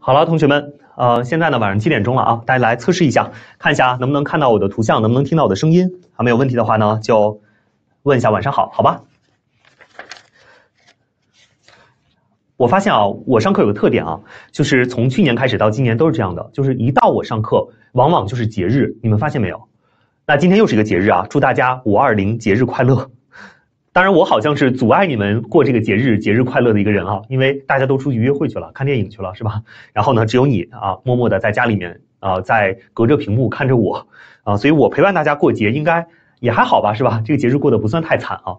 好了，同学们，呃，现在呢晚上七点钟了啊，大家来测试一下，看一下能不能看到我的图像，能不能听到我的声音啊？没有问题的话呢，就问一下晚上好，好吧？我发现啊，我上课有个特点啊，就是从去年开始到今年都是这样的，就是一到我上课，往往就是节日，你们发现没有？那今天又是一个节日啊，祝大家五二零节日快乐！当然，我好像是阻碍你们过这个节日、节日快乐的一个人啊，因为大家都出去约会去了、看电影去了，是吧？然后呢，只有你啊，默默的在家里面啊，在隔着屏幕看着我啊，所以我陪伴大家过节应该也还好吧，是吧？这个节日过得不算太惨啊。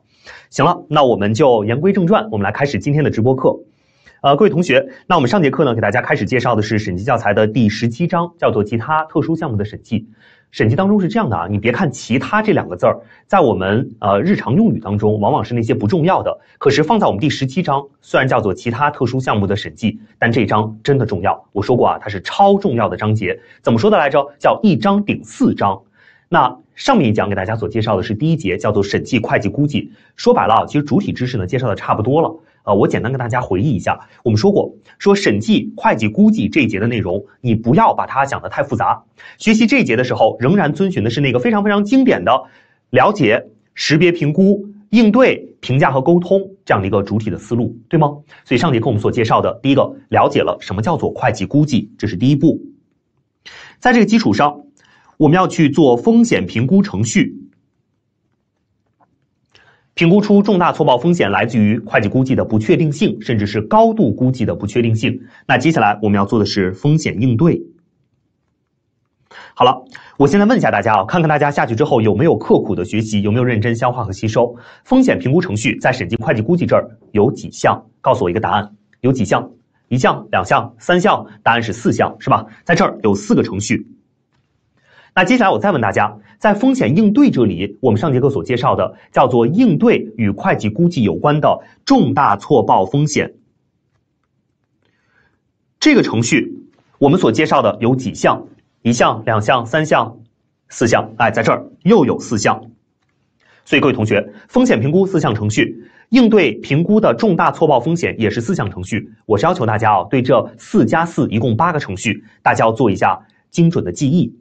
行了，那我们就言归正传，我们来开始今天的直播课。呃，各位同学，那我们上节课呢，给大家开始介绍的是审计教材的第十七章，叫做其他特殊项目的审计。审计当中是这样的啊，你别看其他这两个字儿，在我们呃日常用语当中往往是那些不重要的，可是放在我们第十七章，虽然叫做其他特殊项目的审计，但这章真的重要。我说过啊，它是超重要的章节，怎么说的来着？叫一章顶四章。那上面一讲给大家所介绍的是第一节，叫做审计会计估计。说白了啊，其实主体知识呢介绍的差不多了。呃，我简单跟大家回忆一下，我们说过，说审计会计估计这一节的内容，你不要把它想的太复杂。学习这一节的时候，仍然遵循的是那个非常非常经典的，了解、识别、评估、应对、评价和沟通这样的一个主体的思路，对吗？所以上节课我们所介绍的，第一个了解了什么叫做会计估计，这是第一步，在这个基础上，我们要去做风险评估程序。评估出重大错报风险来自于会计估计的不确定性，甚至是高度估计的不确定性。那接下来我们要做的是风险应对。好了，我现在问一下大家啊，看看大家下去之后有没有刻苦的学习，有没有认真消化和吸收风险评估程序，在审计会计估计这儿有几项？告诉我一个答案，有几项？一项、两项、三项？答案是四项，是吧？在这儿有四个程序。那接下来我再问大家，在风险应对这里，我们上节课所介绍的叫做应对与会计估计有关的重大错报风险，这个程序我们所介绍的有几项？一项、两项、三项、四项？哎，在这儿又有四项。所以各位同学，风险评估四项程序，应对评估的重大错报风险也是四项程序。我是要求大家啊，对这四加四一共八个程序，大家要做一下精准的记忆。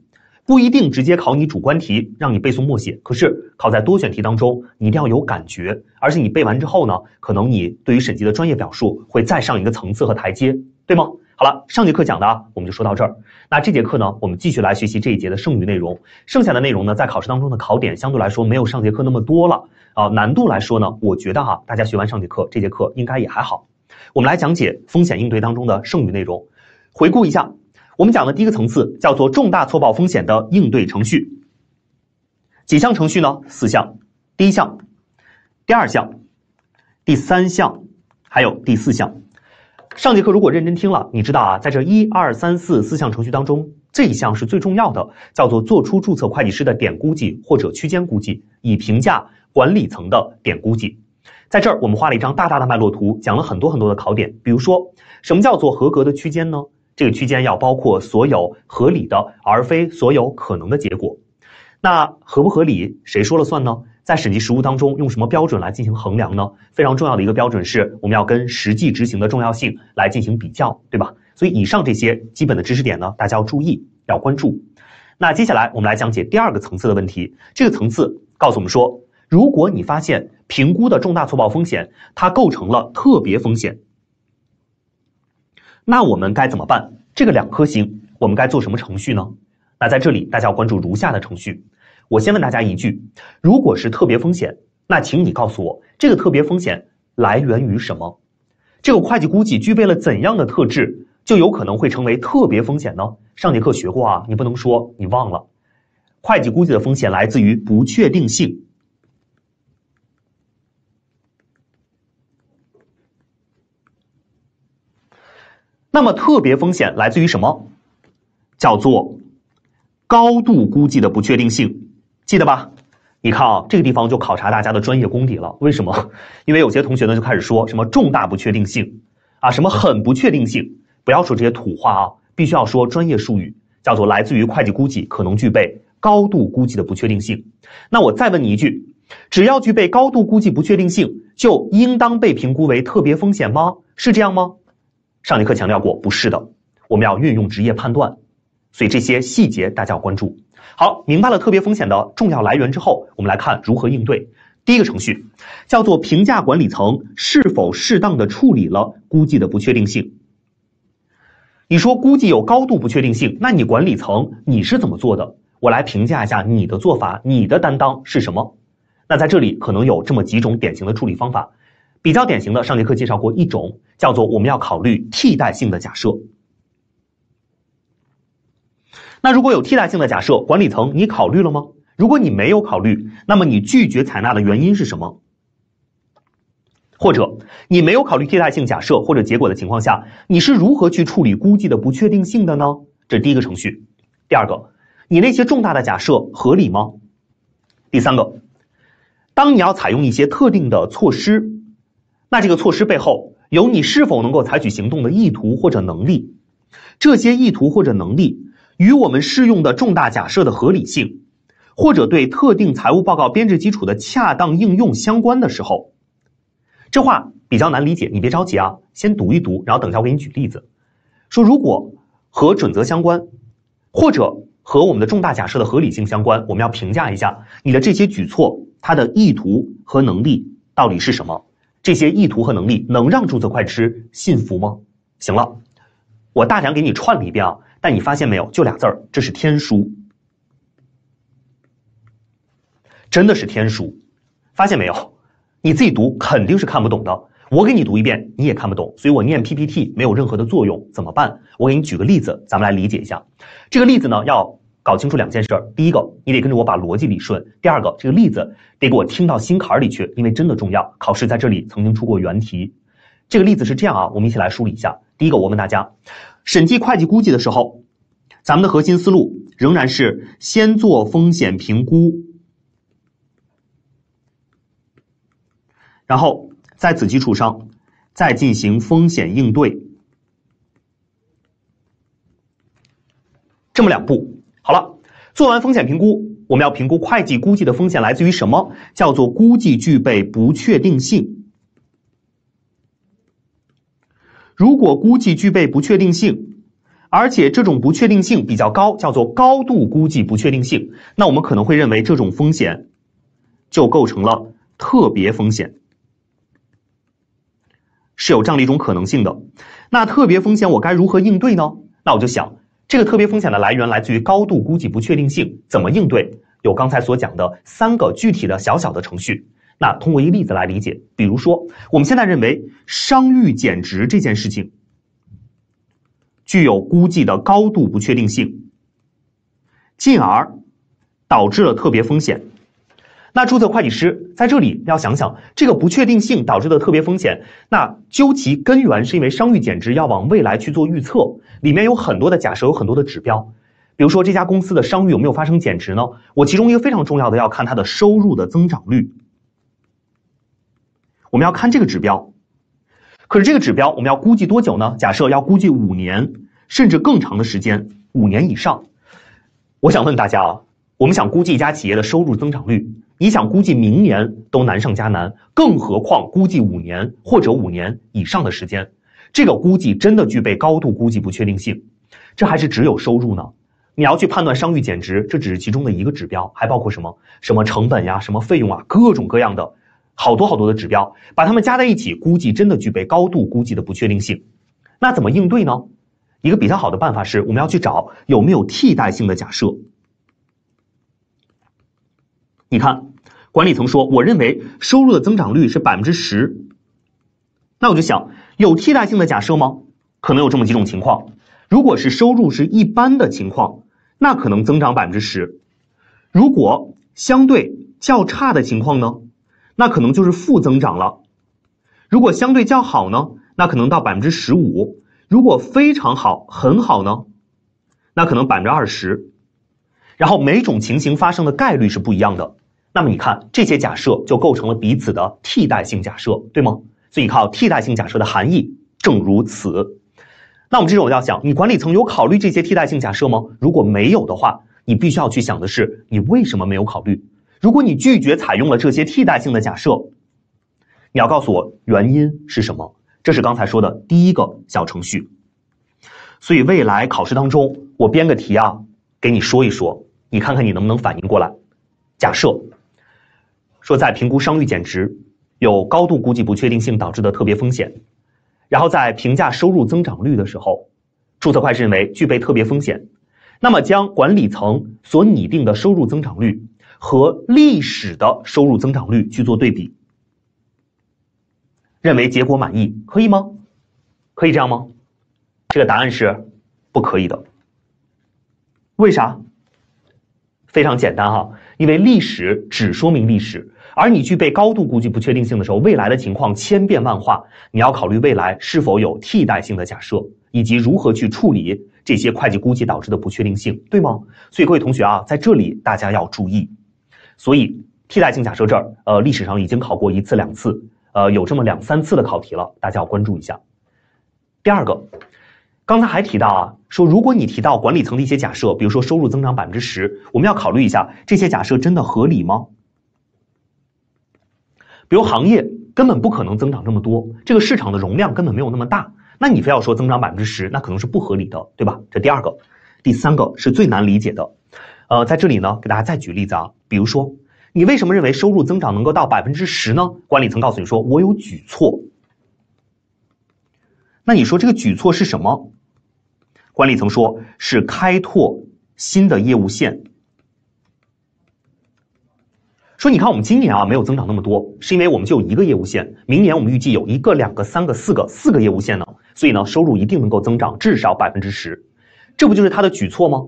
不一定直接考你主观题，让你背诵默写。可是考在多选题当中，你一定要有感觉。而且你背完之后呢，可能你对于审计的专业表述会再上一个层次和台阶，对吗？好了，上节课讲的我们就说到这儿。那这节课呢，我们继续来学习这一节的剩余内容。剩下的内容呢，在考试当中的考点相对来说没有上节课那么多了。啊，难度来说呢，我觉得哈，大家学完上节课，这节课应该也还好。我们来讲解风险应对当中的剩余内容。回顾一下。我们讲的第一个层次叫做重大错报风险的应对程序，几项程序呢？四项。第一项，第二项，第三项，还有第四项。上节课如果认真听了，你知道啊，在这一二三四四项程序当中，这一项是最重要的，叫做做出注册会计师的点估计或者区间估计，以评价管理层的点估计。在这儿我们画了一张大大的脉络图，讲了很多很多的考点，比如说什么叫做合格的区间呢？这个区间要包括所有合理的，而非所有可能的结果。那合不合理，谁说了算呢？在审计实务当中，用什么标准来进行衡量呢？非常重要的一个标准是，我们要跟实际执行的重要性来进行比较，对吧？所以，以上这些基本的知识点呢，大家要注意，要关注。那接下来，我们来讲解第二个层次的问题。这个层次告诉我们说，如果你发现评估的重大错报风险，它构成了特别风险。那我们该怎么办？这个两颗星，我们该做什么程序呢？那在这里，大家要关注如下的程序。我先问大家一句：如果是特别风险，那请你告诉我，这个特别风险来源于什么？这个会计估计具备了怎样的特质，就有可能会成为特别风险呢？上节课学过啊，你不能说你忘了。会计估计的风险来自于不确定性。那么，特别风险来自于什么？叫做高度估计的不确定性，记得吧？你看啊，这个地方就考察大家的专业功底了。为什么？因为有些同学呢就开始说什么重大不确定性啊，什么很不确定性，不要说这些土话啊，必须要说专业术语，叫做来自于会计估计可能具备高度估计的不确定性。那我再问你一句：只要具备高度估计不确定性，就应当被评估为特别风险吗？是这样吗？上节课强调过，不是的，我们要运用职业判断，所以这些细节大家要关注。好，明白了特别风险的重要来源之后，我们来看如何应对。第一个程序叫做评价管理层是否适当的处理了估计的不确定性。你说估计有高度不确定性，那你管理层你是怎么做的？我来评价一下你的做法，你的担当是什么？那在这里可能有这么几种典型的处理方法。比较典型的，上节课介绍过一种，叫做我们要考虑替代性的假设。那如果有替代性的假设，管理层你考虑了吗？如果你没有考虑，那么你拒绝采纳的原因是什么？或者你没有考虑替代性假设或者结果的情况下，你是如何去处理估计的不确定性的呢？这是第一个程序。第二个，你那些重大的假设合理吗？第三个，当你要采用一些特定的措施。那这个措施背后有你是否能够采取行动的意图或者能力，这些意图或者能力与我们适用的重大假设的合理性，或者对特定财务报告编制基础的恰当应用相关的时候，这话比较难理解，你别着急啊，先读一读，然后等一下我给你举例子。说如果和准则相关，或者和我们的重大假设的合理性相关，我们要评价一下你的这些举措，它的意图和能力到底是什么。这些意图和能力能让注册快吃信服吗？行了，我大量给你串了一遍啊，但你发现没有，就俩字儿，这是天书，真的是天书，发现没有？你自己读肯定是看不懂的，我给你读一遍你也看不懂，所以我念 PPT 没有任何的作用，怎么办？我给你举个例子，咱们来理解一下，这个例子呢要。搞清楚两件事，第一个，你得跟着我把逻辑理顺；第二个，这个例子得给我听到心坎儿里去，因为真的重要。考试在这里曾经出过原题，这个例子是这样啊，我们一起来梳理一下。第一个，我问大家，审计会计估计的时候，咱们的核心思路仍然是先做风险评估，然后在此基础上再进行风险应对，这么两步。做完风险评估，我们要评估会计估计的风险来自于什么？叫做估计具备不确定性。如果估计具备不确定性，而且这种不确定性比较高，叫做高度估计不确定性，那我们可能会认为这种风险就构成了特别风险，是有这样的一种可能性的。那特别风险我该如何应对呢？那我就想。这个特别风险的来源来自于高度估计不确定性，怎么应对？有刚才所讲的三个具体的小小的程序。那通过一个例子来理解，比如说，我们现在认为商誉减值这件事情具有估计的高度不确定性，进而导致了特别风险。那注册会计师在这里要想想，这个不确定性导致的特别风险，那究其根源是因为商誉减值要往未来去做预测，里面有很多的假设，有很多的指标，比如说这家公司的商誉有没有发生减值呢？我其中一个非常重要的要看它的收入的增长率，我们要看这个指标，可是这个指标我们要估计多久呢？假设要估计五年甚至更长的时间，五年以上。我想问大家啊，我们想估计一家企业的收入增长率？你想估计明年都难上加难，更何况估计五年或者五年以上的时间？这个估计真的具备高度估计不确定性。这还是只有收入呢？你要去判断商誉减值，这只是其中的一个指标，还包括什么什么成本呀，什么费用啊，各种各样的好多好多的指标，把它们加在一起，估计真的具备高度估计的不确定性。那怎么应对呢？一个比较好的办法是我们要去找有没有替代性的假设。你看。管理层说：“我认为收入的增长率是百分之十。”那我就想，有替代性的假设吗？可能有这么几种情况：如果是收入是一般的情况，那可能增长百分之十；如果相对较差的情况呢，那可能就是负增长了；如果相对较好呢，那可能到百分之十五；如果非常好、很好呢，那可能百分之二十。然后每种情形发生的概率是不一样的。那么你看，这些假设就构成了彼此的替代性假设，对吗？所以靠替代性假设的含义正如此。那我们这时候要想，你管理层有考虑这些替代性假设吗？如果没有的话，你必须要去想的是，你为什么没有考虑？如果你拒绝采用了这些替代性的假设，你要告诉我原因是什么？这是刚才说的第一个小程序。所以未来考试当中，我编个题啊，给你说一说，你看看你能不能反应过来。假设。说在评估商誉减值有高度估计不确定性导致的特别风险，然后在评价收入增长率的时候，注册会计师认为具备特别风险，那么将管理层所拟定的收入增长率和历史的收入增长率去做对比，认为结果满意，可以吗？可以这样吗？这个答案是不可以的。为啥？非常简单哈，因为历史只说明历史，而你具备高度估计不确定性的时候，未来的情况千变万化，你要考虑未来是否有替代性的假设，以及如何去处理这些会计估计导致的不确定性，对吗？所以各位同学啊，在这里大家要注意，所以替代性假设这儿，呃，历史上已经考过一次两次，呃，有这么两三次的考题了，大家要关注一下。第二个。刚才还提到啊，说如果你提到管理层的一些假设，比如说收入增长百分之十，我们要考虑一下这些假设真的合理吗？比如行业根本不可能增长这么多，这个市场的容量根本没有那么大，那你非要说增长百分之十，那可能是不合理的，对吧？这第二个，第三个是最难理解的。呃，在这里呢，给大家再举例子啊，比如说你为什么认为收入增长能够到百分之十呢？管理层告诉你说我有举措，那你说这个举措是什么？管理层说是开拓新的业务线，说你看我们今年啊没有增长那么多，是因为我们就一个业务线，明年我们预计有一个、两个、三个、四个、四个业务线呢，所以呢收入一定能够增长至少百分之十，这不就是他的举措吗？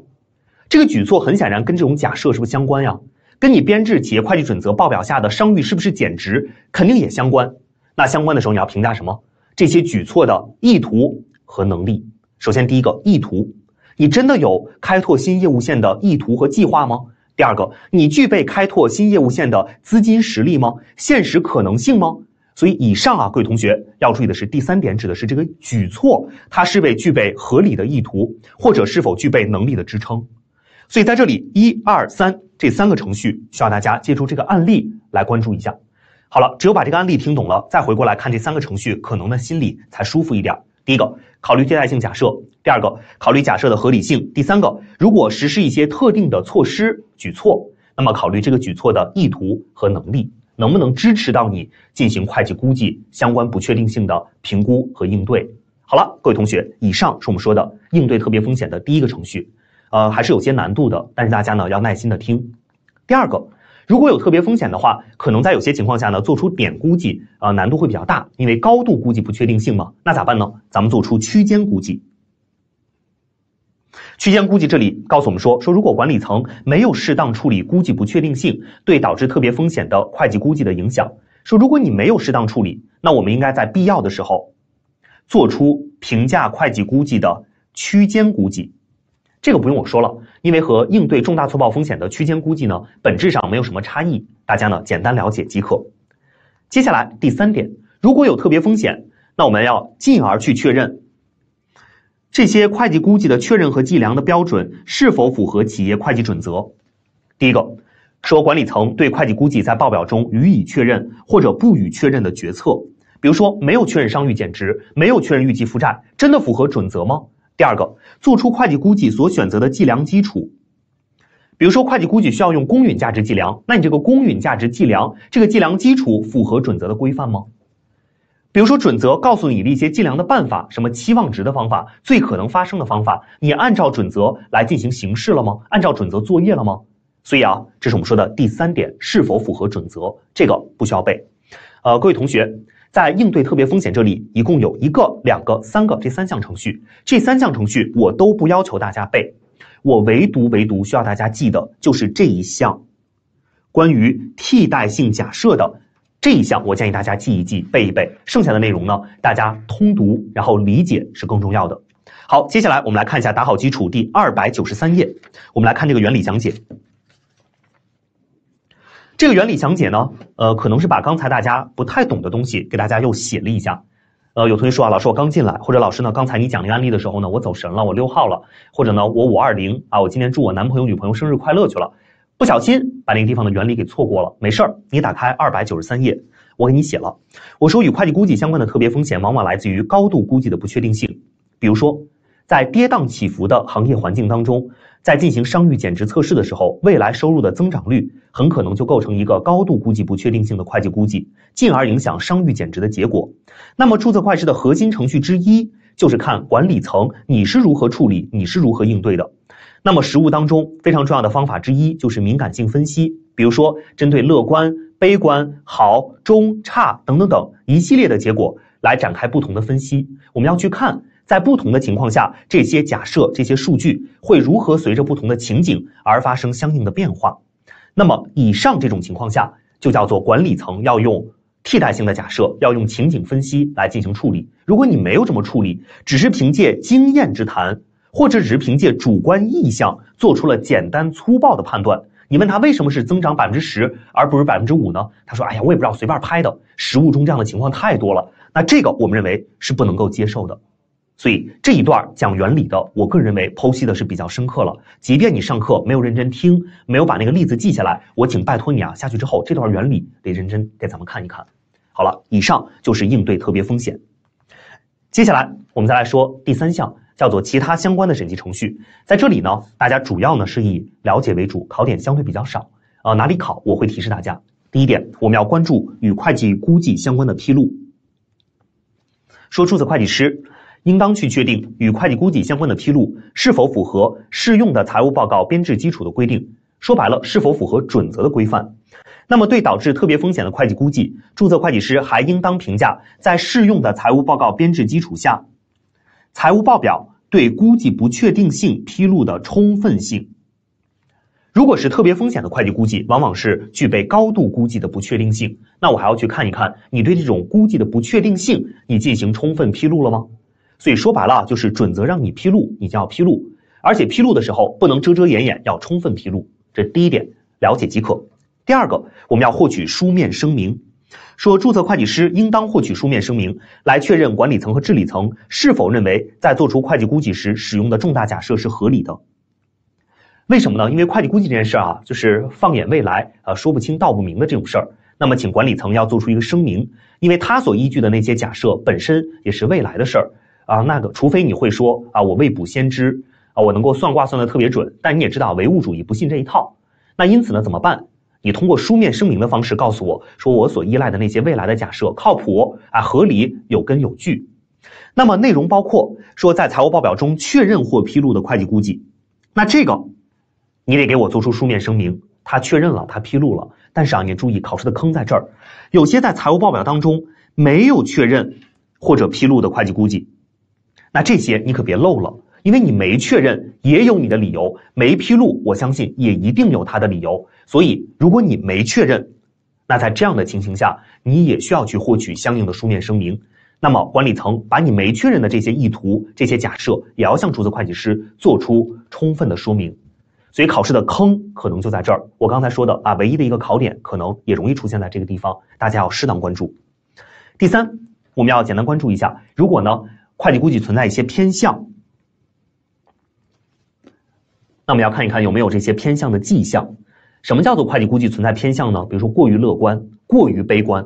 这个举措很显然跟这种假设是不是相关呀？跟你编制企业会计准则报表下的商誉是不是减值，肯定也相关。那相关的时候，你要评价什么？这些举措的意图和能力。首先，第一个意图，你真的有开拓新业务线的意图和计划吗？第二个，你具备开拓新业务线的资金实力吗？现实可能性吗？所以，以上啊，各位同学要注意的是，第三点指的是这个举措，它是未具备合理的意图，或者是否具备能力的支撑。所以，在这里，一二三这三个程序，需要大家借助这个案例来关注一下。好了，只有把这个案例听懂了，再回过来看这三个程序，可能呢心里才舒服一点。第一个，考虑替代性假设；第二个，考虑假设的合理性；第三个，如果实施一些特定的措施举措，那么考虑这个举措的意图和能力，能不能支持到你进行会计估计相关不确定性的评估和应对。好了，各位同学，以上是我们说的应对特别风险的第一个程序，呃，还是有些难度的，但是大家呢要耐心的听。第二个。如果有特别风险的话，可能在有些情况下呢，做出点估计啊难度会比较大，因为高度估计不确定性嘛。那咋办呢？咱们做出区间估计。区间估计这里告诉我们说，说如果管理层没有适当处理估计不确定性对导致特别风险的会计估计的影响，说如果你没有适当处理，那我们应该在必要的时候，做出评价会计估计的区间估计。这个不用我说了，因为和应对重大错报风险的区间估计呢，本质上没有什么差异，大家呢简单了解即可。接下来第三点，如果有特别风险，那我们要进而去确认这些会计估计的确认和计量的标准是否符合企业会计准则。第一个，说管理层对会计估计在报表中予以确认或者不予确认的决策，比如说没有确认商誉减值，没有确认预计负债，真的符合准则吗？第二个，做出会计估计所选择的计量基础，比如说会计估计需要用公允价值计量，那你这个公允价值计量，这个计量基础符合准则的规范吗？比如说准则告诉你的一些计量的办法，什么期望值的方法、最可能发生的方法，你按照准则来进行行事了吗？按照准则作业了吗？所以啊，这是我们说的第三点，是否符合准则，这个不需要背。呃，各位同学。在应对特别风险这里，一共有一个、两个、三个这三项程序。这三项程序我都不要求大家背，我唯独唯独需要大家记的，就是这一项关于替代性假设的这一项。我建议大家记一记、背一背。剩下的内容呢，大家通读，然后理解是更重要的。好，接下来我们来看一下打好基础第二百九十三页，我们来看这个原理讲解。这个原理详解呢，呃，可能是把刚才大家不太懂的东西给大家又写了一下。呃，有同学说啊，老师我刚进来，或者老师呢，刚才你讲那个案例的时候呢，我走神了，我溜号了，或者呢，我五二零啊，我今天祝我男朋友女朋友生日快乐去了，不小心把那个地方的原理给错过了。没事儿，你打开二百九十三页，我给你写了。我说与会计估计相关的特别风险，往往来自于高度估计的不确定性，比如说。在跌宕起伏的行业环境当中，在进行商誉减值测试的时候，未来收入的增长率很可能就构成一个高度估计不确定性的会计估计，进而影响商誉减值的结果。那么，注册会计师的核心程序之一就是看管理层你是如何处理，你是如何应对的。那么，实务当中非常重要的方法之一就是敏感性分析，比如说针对乐观、悲观、好、中、差等等等一系列的结果来展开不同的分析，我们要去看。在不同的情况下，这些假设、这些数据会如何随着不同的情景而发生相应的变化？那么，以上这种情况下，就叫做管理层要用替代性的假设，要用情景分析来进行处理。如果你没有这么处理，只是凭借经验之谈，或者只是凭借主观意向做出了简单粗暴的判断，你问他为什么是增长百分之十，而不是百分之五呢？他说：“哎呀，我也不知道，随便拍的。”实物中这样的情况太多了，那这个我们认为是不能够接受的。所以这一段讲原理的，我个人认为剖析的是比较深刻了。即便你上课没有认真听，没有把那个例子记下来，我请拜托你啊，下去之后这段原理得认真给咱们看一看。好了，以上就是应对特别风险。接下来我们再来说第三项，叫做其他相关的审计程序。在这里呢，大家主要呢是以了解为主，考点相对比较少。啊，哪里考我会提示大家。第一点，我们要关注与会计估计相关的披露。说注册会计师。应当去确定与会计估计相关的披露是否符合适用的财务报告编制基础的规定。说白了，是否符合准则的规范？那么对导致特别风险的会计估计，注册会计师还应当评价在适用的财务报告编制基础下，财务报表对估计不确定性披露的充分性。如果是特别风险的会计估计，往往是具备高度估计的不确定性。那我还要去看一看你对这种估计的不确定性，你进行充分披露了吗？所以说白了就是准则让你披露，你就要披露，而且披露的时候不能遮遮掩掩，要充分披露。这第一点了解即可。第二个，我们要获取书面声明，说注册会计师应当获取书面声明，来确认管理层和治理层是否认为在做出会计估计时使用的重大假设是合理的。为什么呢？因为会计估计这件事儿啊，就是放眼未来，呃，说不清道不明的这种事儿。那么，请管理层要做出一个声明，因为他所依据的那些假设本身也是未来的事儿。啊，那个，除非你会说啊，我未卜先知啊，我能够算卦算的特别准。但你也知道，唯物主义不信这一套。那因此呢，怎么办？你通过书面声明的方式告诉我说，我所依赖的那些未来的假设靠谱啊，合理，有根有据。那么内容包括说，在财务报表中确认或披露的会计估计。那这个，你得给我做出书面声明，他确认了，他披露了。但是啊，你注意考试的坑在这儿，有些在财务报表当中没有确认或者披露的会计估计。那这些你可别漏了，因为你没确认，也有你的理由；没披露，我相信也一定有他的理由。所以，如果你没确认，那在这样的情形下，你也需要去获取相应的书面声明。那么，管理层把你没确认的这些意图、这些假设，也要向注册会计师做出充分的说明。所以，考试的坑可能就在这儿。我刚才说的啊，唯一的一个考点，可能也容易出现在这个地方，大家要适当关注。第三，我们要简单关注一下，如果呢？会计估计存在一些偏向，那我们要看一看有没有这些偏向的迹象。什么叫做会计估计存在偏向呢？比如说过于乐观、过于悲观，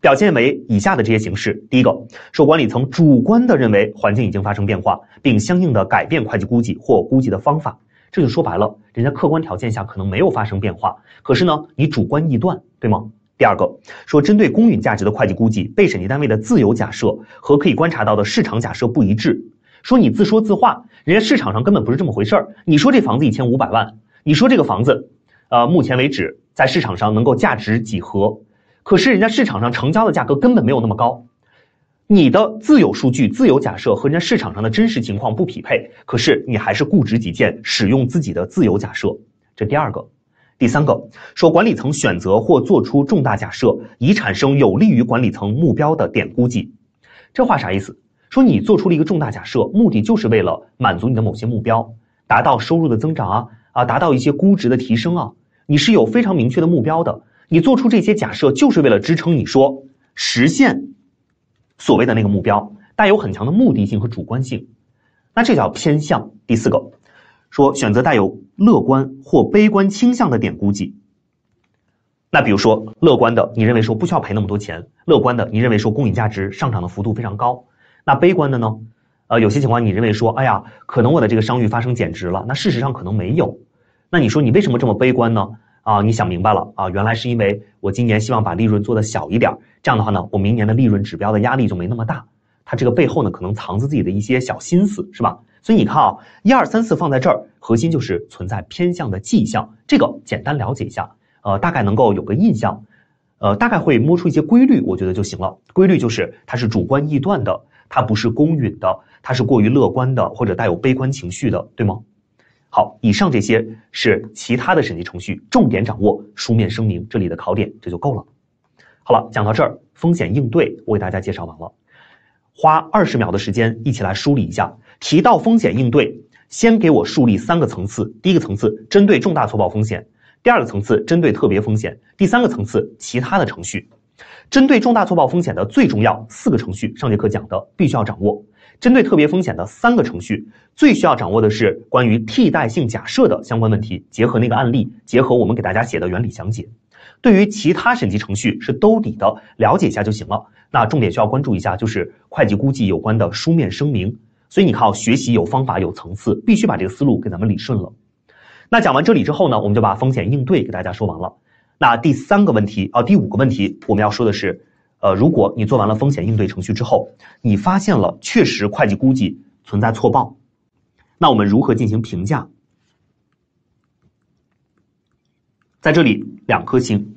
表现为以下的这些形式。第一个，受管理层主观的认为环境已经发生变化，并相应的改变会计估计或估计的方法。这就说白了，人家客观条件下可能没有发生变化，可是呢，你主观臆断，对吗？第二个说，针对公允价值的会计估计，被审计单位的自由假设和可以观察到的市场假设不一致。说你自说自话，人家市场上根本不是这么回事儿。你说这房子一千五百万，你说这个房子，呃，目前为止在市场上能够价值几何？可是人家市场上成交的价格根本没有那么高。你的自有数据、自有假设和人家市场上的真实情况不匹配，可是你还是固执己见，使用自己的自由假设。这第二个。第三个说，管理层选择或做出重大假设，以产生有利于管理层目标的点估计。这话啥意思？说你做出了一个重大假设，目的就是为了满足你的某些目标，达到收入的增长啊，啊，达到一些估值的提升啊。你是有非常明确的目标的，你做出这些假设就是为了支撑你说实现所谓的那个目标，带有很强的目的性和主观性。那这叫偏向。第四个。说选择带有乐观或悲观倾向的点估计。那比如说乐观的，你认为说不需要赔那么多钱；乐观的，你认为说公允价值上涨的幅度非常高。那悲观的呢？呃，有些情况你认为说，哎呀，可能我的这个商誉发生减值了。那事实上可能没有。那你说你为什么这么悲观呢？啊，你想明白了啊，原来是因为我今年希望把利润做的小一点，这样的话呢，我明年的利润指标的压力就没那么大。它这个背后呢，可能藏着自己的一些小心思，是吧？所以你看啊，一二三四放在这儿，核心就是存在偏向的迹象。这个简单了解一下，呃，大概能够有个印象，呃，大概会摸出一些规律，我觉得就行了。规律就是它是主观臆断的，它不是公允的，它是过于乐观的或者带有悲观情绪的，对吗？好，以上这些是其他的审计程序，重点掌握书面声明这里的考点，这就够了。好了，讲到这儿，风险应对我给大家介绍完了，花二十秒的时间一起来梳理一下。提到风险应对，先给我树立三个层次。第一个层次针对重大错报风险，第二个层次针对特别风险，第三个层次其他的程序。针对重大错报风险的最重要四个程序，上节课讲的必须要掌握。针对特别风险的三个程序，最需要掌握的是关于替代性假设的相关问题，结合那个案例，结合我们给大家写的原理讲解。对于其他审计程序是兜底的，了解一下就行了。那重点需要关注一下就是会计估计有关的书面声明。所以你靠学习有方法有层次，必须把这个思路给咱们理顺了。那讲完这里之后呢，我们就把风险应对给大家说完了。那第三个问题啊，第五个问题，我们要说的是，呃，如果你做完了风险应对程序之后，你发现了确实会计估计存在错报，那我们如何进行评价？在这里两颗星，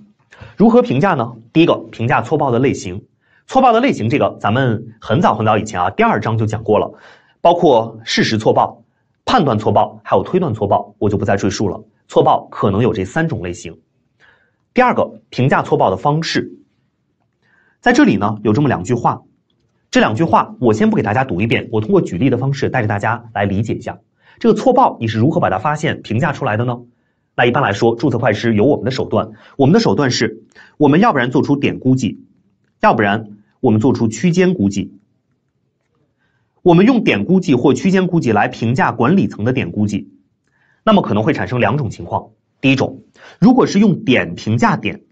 如何评价呢？第一个，评价错报的类型，错报的类型，这个咱们很早很早以前啊，第二章就讲过了。包括事实错报、判断错报，还有推断错报，我就不再赘述了。错报可能有这三种类型。第二个，评价错报的方式，在这里呢有这么两句话，这两句话我先不给大家读一遍，我通过举例的方式带着大家来理解一下，这个错报你是如何把它发现、评价出来的呢？那一般来说，注册会计师有我们的手段，我们的手段是，我们要不然做出点估计，要不然我们做出区间估计。我们用点估计或区间估计来评价管理层的点估计，那么可能会产生两种情况。第一种，如果是用点评价点，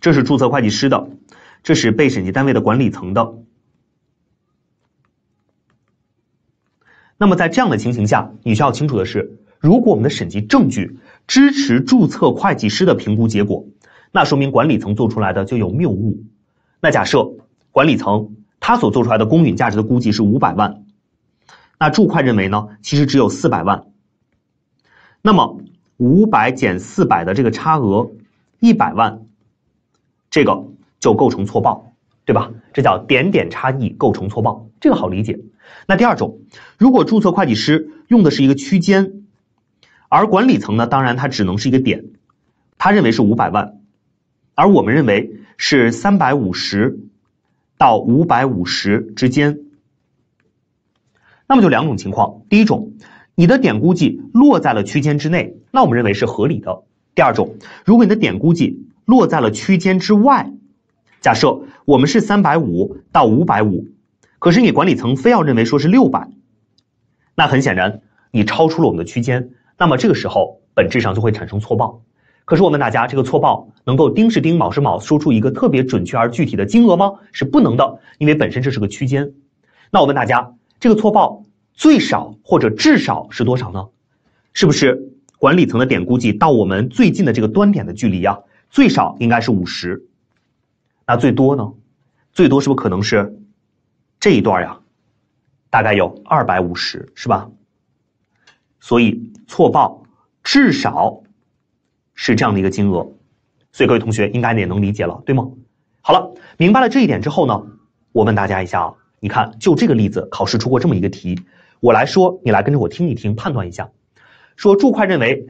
这是注册会计师的，这是被审计单位的管理层的。那么在这样的情形下，你需要清楚的是，如果我们的审计证据支持注册会计师的评估结果，那说明管理层做出来的就有谬误。那假设。管理层他所做出来的公允价值的估计是五百万，那注会认为呢，其实只有四百万。那么五百减四百的这个差额一百万，这个就构成错报，对吧？这叫点点差异构成错报，这个好理解。那第二种，如果注册会计师用的是一个区间，而管理层呢，当然他只能是一个点，他认为是五百万，而我们认为是三百五十。到五百五十之间，那么就两种情况，第一种，你的点估计落在了区间之内，那我们认为是合理的；第二种，如果你的点估计落在了区间之外，假设我们是三百五到五百五，可是你管理层非要认为说是六百，那很显然你超出了我们的区间，那么这个时候本质上就会产生错报。可是我问大家，这个错报能够丁是丁卯是卯，说出一个特别准确而具体的金额吗？是不能的，因为本身这是个区间。那我问大家，这个错报最少或者至少是多少呢？是不是管理层的点估计到我们最近的这个端点的距离啊？最少应该是五十。那最多呢？最多是不是可能是这一段呀？大概有二百五十，是吧？所以错报至少。是这样的一个金额，所以各位同学应该也能理解了，对吗？好了，明白了这一点之后呢，我问大家一下啊，你看就这个例子，考试出过这么一个题，我来说，你来跟着我听一听，判断一下。说，注会认为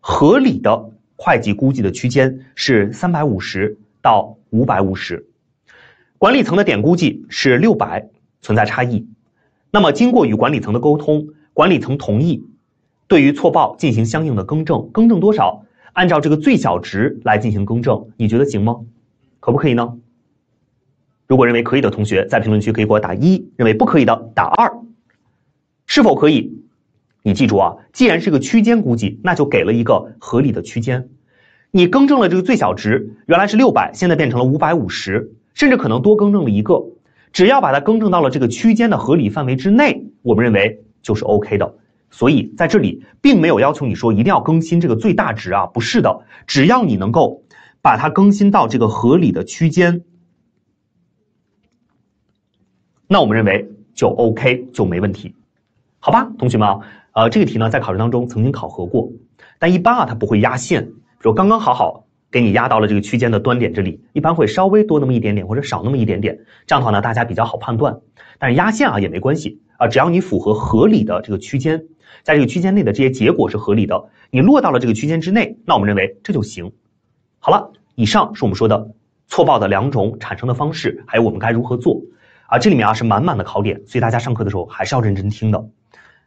合理的会计估计的区间是三百五十到五百五十，管理层的点估计是六百，存在差异。那么经过与管理层的沟通，管理层同意对于错报进行相应的更正，更正多少？按照这个最小值来进行更正，你觉得行吗？可不可以呢？如果认为可以的同学，在评论区可以给我打一；认为不可以的打二。是否可以？你记住啊，既然是个区间估计，那就给了一个合理的区间。你更正了这个最小值，原来是六百，现在变成了五百五十，甚至可能多更正了一个。只要把它更正到了这个区间的合理范围之内，我们认为就是 OK 的。所以在这里并没有要求你说一定要更新这个最大值啊，不是的，只要你能够把它更新到这个合理的区间，那我们认为就 OK 就没问题，好吧，同学们啊，呃，这个题呢在考试当中曾经考核过，但一般啊它不会压线，如刚刚好好给你压到了这个区间的端点这里，一般会稍微多那么一点点或者少那么一点点，这样的话呢大家比较好判断，但是压线啊也没关系啊，只要你符合合理的这个区间。在这个区间内的这些结果是合理的，你落到了这个区间之内，那我们认为这就行。好了，以上是我们说的错报的两种产生的方式，还有我们该如何做啊？这里面啊是满满的考点，所以大家上课的时候还是要认真听的。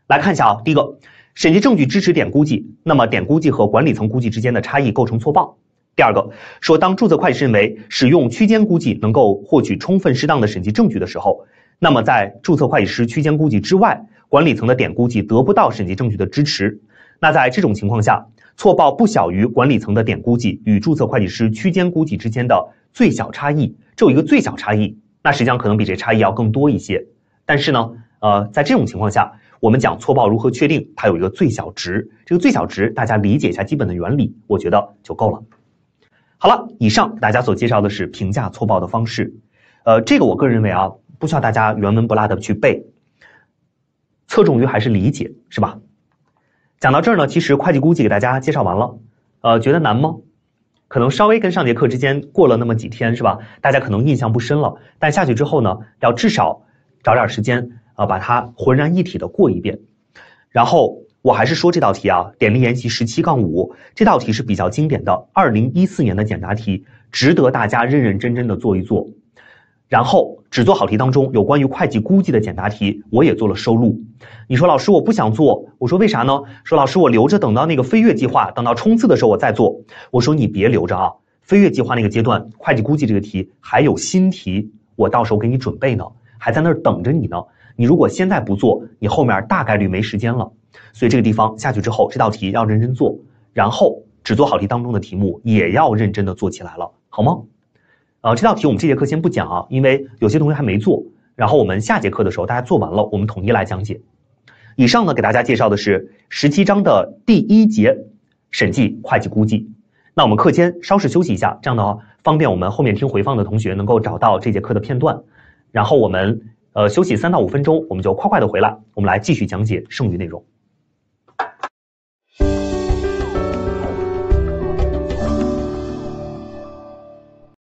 来看一下啊，第一个，审计证据支持点估计，那么点估计和管理层估计之间的差异构成错报。第二个，说当注册会计师认为使用区间估计能够获取充分适当的审计证据的时候，那么在注册会计师区间估计之外。管理层的点估计得不到审计证据的支持，那在这种情况下，错报不小于管理层的点估计与注册会计师区间估计之间的最小差异。只有一个最小差异，那实际上可能比这差异要更多一些。但是呢，呃，在这种情况下，我们讲错报如何确定，它有一个最小值。这个最小值大家理解一下基本的原理，我觉得就够了。好了，以上大家所介绍的是评价错报的方式。呃，这个我个人认为啊，不需要大家原文不拉的去背。侧重于还是理解，是吧？讲到这儿呢，其实会计估计给大家介绍完了，呃，觉得难吗？可能稍微跟上节课之间过了那么几天，是吧？大家可能印象不深了，但下去之后呢，要至少找点时间啊，把它浑然一体的过一遍。然后我还是说这道题啊，点力研习十七杠五这道题是比较经典的，二零一四年的简答题，值得大家认认真真的做一做。然后只做好题当中有关于会计估计的简答题，我也做了收录。你说老师我不想做，我说为啥呢？说老师我留着等到那个飞跃计划，等到冲刺的时候我再做。我说你别留着啊，飞跃计划那个阶段会计估计这个题还有新题，我到时候给你准备呢，还在那儿等着你呢。你如果现在不做，你后面大概率没时间了。所以这个地方下去之后，这道题要认真做，然后只做好题当中的题目也要认真的做起来了，好吗？呃，这道题我们这节课先不讲啊，因为有些同学还没做。然后我们下节课的时候，大家做完了，我们统一来讲解。以上呢，给大家介绍的是十七章的第一节审计会计估计。那我们课间稍事休息一下，这样的话方便我们后面听回放的同学能够找到这节课的片段。然后我们呃休息三到五分钟，我们就快快的回来，我们来继续讲解剩余内容。